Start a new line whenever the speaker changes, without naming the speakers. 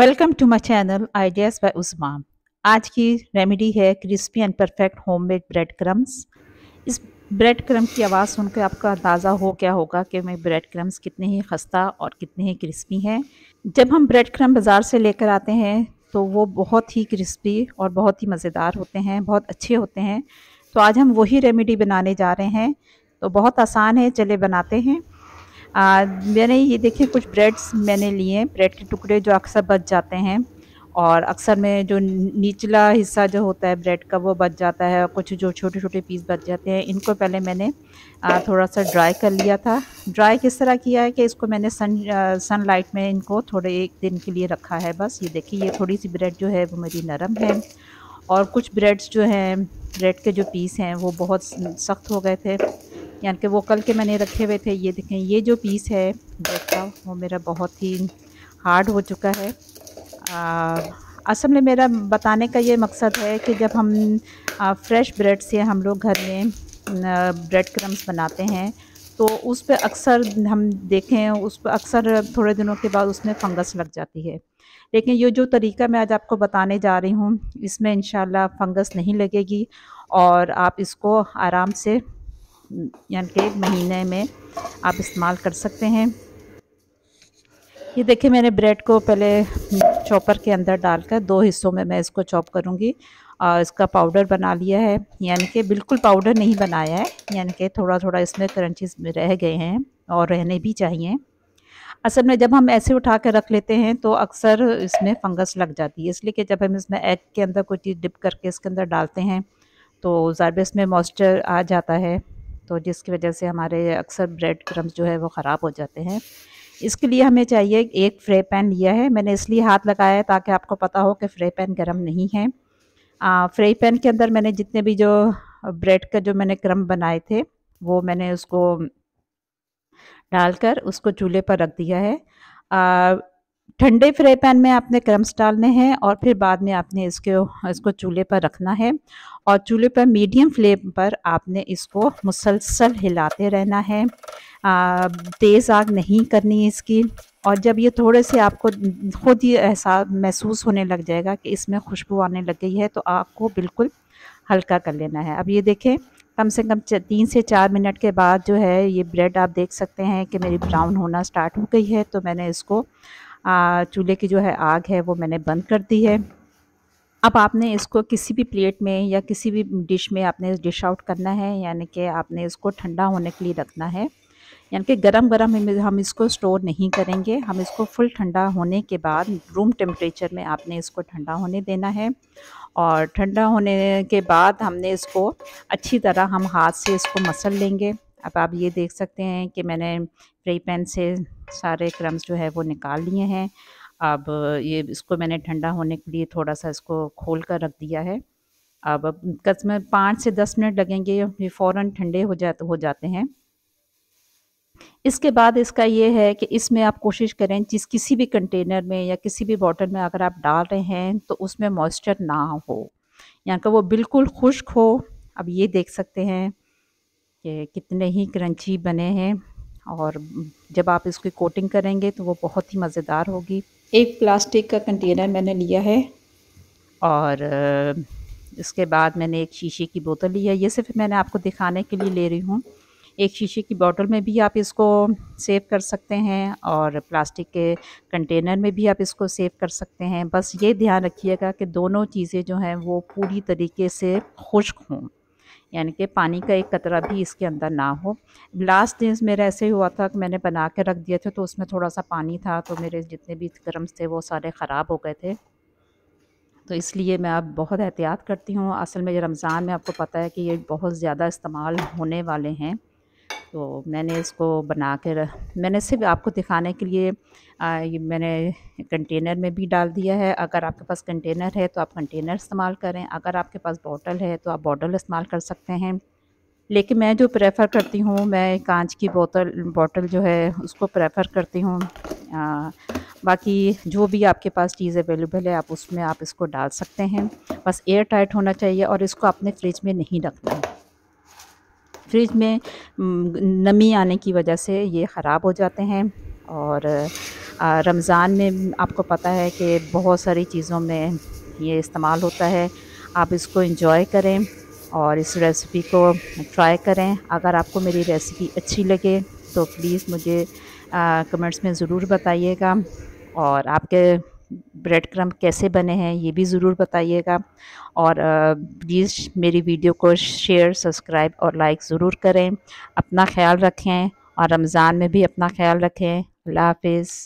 welcome to my channel ideas by Usma आज की remedy है crispy and perfect homemade bread crumbs इस bread crumb की आवाज़ सुनकर आपका अंदाज़ा हो क्या होगा कि मैं ब्रेड क्रम्स कितने ही खस्ता और कितने ही क्रिस्पी हैं जब हम ब्रेड क्रम बाज़ार से लेकर आते हैं तो वो बहुत ही क्रिस्पी और बहुत ही मज़ेदार होते हैं बहुत अच्छे होते हैं तो आज हम वही रेमेडी बनाने जा रहे हैं तो बहुत आसान है चले बनाते हैं आ, मैंने ये देखिए कुछ ब्रेड्स मैंने लिए ब्रेड के टुकड़े जो अक्सर बच जाते हैं और अक्सर में जो निचला हिस्सा जो होता है ब्रेड का वो बच जाता है कुछ जो छोटे छोटे पीस बच जाते हैं इनको पहले मैंने आ, थोड़ा सा ड्राई कर लिया था ड्राई किस तरह किया है कि इसको मैंने सन आ, सनलाइट में इनको थोड़े एक दिन के लिए रखा है बस ये देखिए ये थोड़ी सी ब्रेड जो है वो मेरी नरम है और कुछ ब्रेड्स जो हैं ब्रेड के जो पीस हैं वो बहुत सख्त हो गए थे यानी कि वो कल के मैंने रखे हुए थे ये देखें ये जो पीस है ब्रेड का वो मेरा बहुत ही हार्ड हो चुका है असल में मेरा बताने का ये मकसद है कि जब हम आ, फ्रेश ब्रेड से हम लोग घर में ब्रेड क्रम्स बनाते हैं तो उस पर अक्सर हम देखें उस पर अक्सर थोड़े दिनों के बाद उसमें फंगस लग जाती है लेकिन ये जो तरीका मैं आज आपको बताने जा रही हूँ इसमें इन फंगस नहीं लगेगी और आप इसको आराम से यानी कि एक महीने में आप इस्तेमाल कर सकते हैं ये देखिए मैंने ब्रेड को पहले चॉपर के अंदर डालकर दो हिस्सों में मैं इसको चॉप करूँगी और इसका पाउडर बना लिया है यानी कि बिल्कुल पाउडर नहीं बनाया है यानी कि थोड़ा थोड़ा इसमें क्रंचीज रह गए हैं और रहने भी चाहिए असल में जब हम ऐसे उठा कर रख लेते हैं तो अक्सर इसमें फंगस लग जाती है इसलिए कि जब हम इसमें एग के अंदर कोई चीज़ डिप करके इसके अंदर डालते हैं तो ज़ारबे इसमें मॉइस्चर आ जाता है तो जिसकी वजह से हमारे अक्सर ब्रेड क्रम्स जो है वो ख़राब हो जाते हैं इसके लिए हमें चाहिए एक फ्रे पैन लिया है मैंने इसलिए हाथ लगाया है ताकि आपको पता हो कि फ्रे पैन गर्म नहीं है फ्राई पैन के अंदर मैंने जितने भी जो ब्रेड का जो मैंने क्रम बनाए थे वो मैंने उसको डालकर उसको चूल्हे पर रख दिया है आ, ठंडे फ्राई पैन में आपने क्रम्स डालने हैं और फिर बाद में आपने इसके इसको चूल्हे पर रखना है और चूल्हे पर मीडियम फ्लेम पर आपने इसको मुसलसल हिलाते रहना है तेज़ आग नहीं करनी इसकी और जब ये थोड़े से आपको खुद ही एहसास महसूस होने लग जाएगा कि इसमें खुशबू आने लग गई है तो आपको बिल्कुल हल्का कर लेना है अब ये देखें कम से कम तीन से चार मिनट के बाद जो है ये ब्रेड आप देख सकते हैं कि मेरी ब्राउन होना स्टार्ट हो गई है तो मैंने इसको चूल्हे की जो है आग है वो मैंने बंद कर दी है अब आपने इसको किसी भी प्लेट में या किसी भी डिश में आपने डिश आउट करना है यानी कि आपने इसको ठंडा होने के लिए रखना है यानी कि गरम गरम हम इसको स्टोर नहीं करेंगे हम इसको फुल ठंडा होने के बाद रूम टेम्परेचर में आपने इसको ठंडा होने देना है और ठंडा होने के बाद हमने इसको अच्छी तरह हम हाथ से इसको मसल लेंगे अब आप ये देख सकते हैं कि मैंने फ्रे पैन से सारे क्रम्स जो है वो निकाल लिए हैं अब ये इसको मैंने ठंडा होने के लिए थोड़ा सा इसको खोल कर रख दिया है अब कस में पाँच से दस मिनट लगेंगे ये फ़ौर ठंडे हो जाते हो जाते हैं इसके बाद इसका ये है कि इसमें आप कोशिश करें जिस किसी भी कंटेनर में या किसी भी बॉटल में अगर आप डाल रहे हैं तो उसमें मॉइस्चर ना हो यहाँ का वो बिल्कुल खुश्क हो अब ये देख सकते हैं ये कितने ही क्रंची बने हैं और जब आप इसकी कोटिंग करेंगे तो वो बहुत ही मज़ेदार होगी एक प्लास्टिक का कंटेनर मैंने लिया है और इसके बाद मैंने एक शीशे की बोतल ली है ये सिर्फ मैंने आपको दिखाने के लिए ले रही हूँ एक शीशे की बोतल में भी आप इसको सेव कर सकते हैं और प्लास्टिक के कंटेनर में भी आप इसको सेव कर सकते हैं बस ये ध्यान रखिएगा कि दोनों चीज़ें जो हैं वो पूरी तरीके से खुश्क हों यानी कि पानी का एक कतरा भी इसके अंदर ना हो लास्ट दिन मेरा ऐसे हुआ था कि मैंने बना के रख दिया था तो उसमें थोड़ा सा पानी था तो मेरे जितने भी क्रम्स थे वो सारे ख़राब हो गए थे तो इसलिए मैं अब बहुत एहतियात करती हूँ असल में ये रमज़ान में आपको पता है कि ये बहुत ज़्यादा इस्तेमाल होने वाले हैं तो मैंने इसको बना कर मैंने सिर्फ आपको दिखाने के लिए आ, ये मैंने कंटेनर में भी डाल दिया है अगर आपके पास कंटेनर है तो आप कंटेनर इस्तेमाल करें अगर आपके पास बॉटल है तो आप बॉटल इस्तेमाल कर सकते हैं लेकिन मैं जो प्रेफ़र करती हूँ मैं कांच की बोतल बॉटल जो है उसको प्रेफ़र करती हूँ बाकी जो भी आपके पास चीज़ अवेलेबल है आप उसमें आप इसको डाल सकते हैं बस एयर टाइट होना चाहिए और इसको अपने फ्रिज में नहीं रखना है फ्रिज में नमी आने की वजह से ये ख़राब हो जाते हैं और रमज़ान में आपको पता है कि बहुत सारी चीज़ों में ये इस्तेमाल होता है आप इसको इंजॉय करें और इस रेसिपी को ट्राई करें अगर आपको मेरी रेसिपी अच्छी लगे तो प्लीज़ मुझे कमेंट्स में ज़रूर बताइएगा और आपके ब्रेड क्रम कैसे बने हैं ये भी ज़रूर बताइएगा और प्लीज़ मेरी वीडियो को शेयर सब्सक्राइब और लाइक ज़रूर करें अपना ख्याल रखें और रमज़ान में भी अपना ख्याल रखें अल्लाह हाफिज़